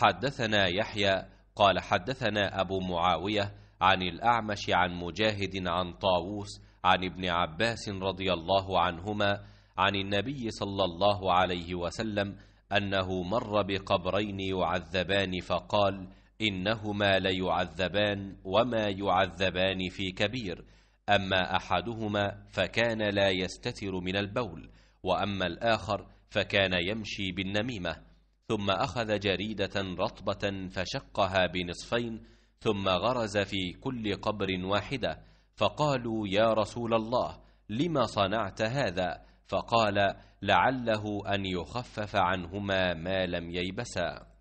حدثنا يحيى قال حدثنا أبو معاوية عن الأعمش عن مجاهد عن طاووس عن ابن عباس رضي الله عنهما عن النبي صلى الله عليه وسلم أنه مر بقبرين يعذبان فقال إنهما ليعذبان وما يعذبان في كبير أما أحدهما فكان لا يستتر من البول وأما الآخر فكان يمشي بالنميمة ثم أخذ جريدة رطبة فشقها بنصفين ثم غرز في كل قبر واحدة فقالوا يا رسول الله لما صنعت هذا فقال لعله أن يخفف عنهما ما لم ييبسا